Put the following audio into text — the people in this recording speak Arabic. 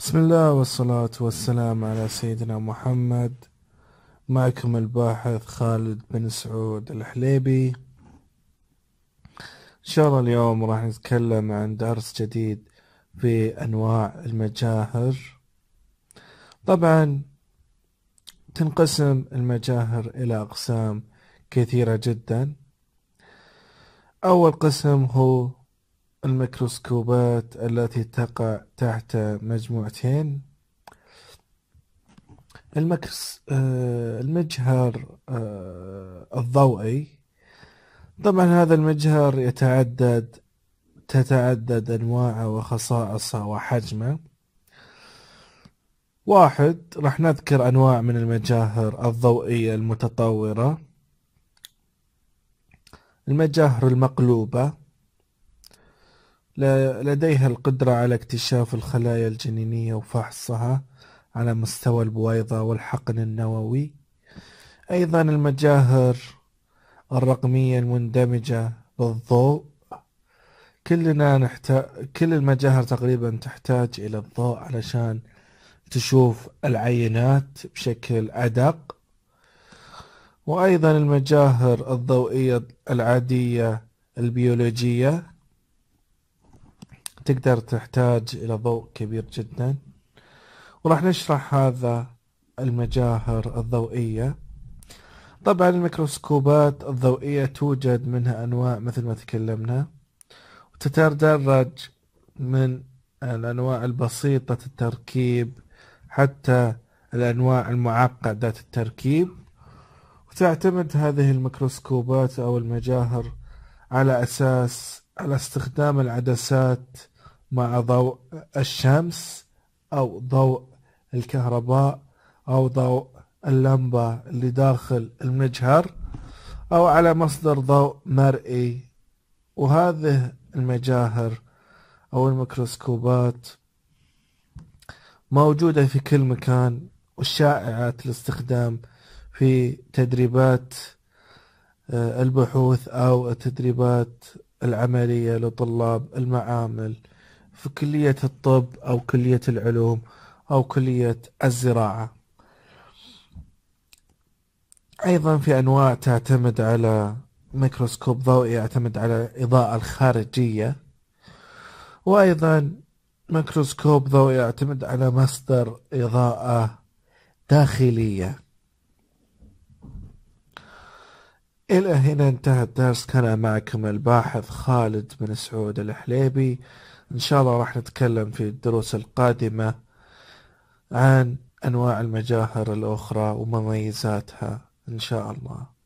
بسم الله والصلاة والسلام على سيدنا محمد معكم الباحث خالد بن سعود الحليبي إن شاء الله اليوم راح نتكلم عن درس جديد في أنواع المجاهر طبعا تنقسم المجاهر إلى أقسام كثيرة جدا أول قسم هو الميكروسكوبات التي تقع تحت مجموعتين المكس آه، المجهر آه، الضوئي طبعا هذا المجهر يتعدد تتعدد أنواعه وخصائصه وحجمه واحد راح نذكر أنواع من المجاهر الضوئية المتطورة المجاهر المقلوبة لديها القدرة على اكتشاف الخلايا الجنينية وفحصها على مستوى البويضة والحقن النووي أيضا المجاهر الرقمية المندمجة بالضوء كلنا نحتاج كل المجاهر تقريبا تحتاج إلى الضوء علشان تشوف العينات بشكل أدق وأيضا المجاهر الضوئية العادية البيولوجية تقدر تحتاج إلى ضوء كبير جدا وراح نشرح هذا المجاهر الضوئية طبعا الميكروسكوبات الضوئية توجد منها أنواع مثل ما تكلمنا وتتدرج من الأنواع البسيطة التركيب حتى الأنواع المعقدة التركيب وتعتمد هذه الميكروسكوبات أو المجاهر على أساس على استخدام العدسات مع ضوء الشمس أو ضوء الكهرباء أو ضوء اللمبة اللي داخل المجهر أو على مصدر ضوء مرئي وهذه المجاهر أو الميكروسكوبات موجودة في كل مكان وشائعة الاستخدام في تدريبات آه، البحوث أو التدريبات العملية لطلاب المعامل في كلية الطب أو كلية العلوم أو كلية الزراعة أيضا في أنواع تعتمد على ميكروسكوب ضوئي يعتمد على الإضاءة الخارجية وأيضا ميكروسكوب ضوئي يعتمد على مصدر إضاءة داخلية إلى هنا انتهى الدرس كان معكم الباحث خالد بن سعود الحليبي إن شاء الله راح نتكلم في الدروس القادمة عن أنواع المجاهر الأخرى ومميزاتها إن شاء الله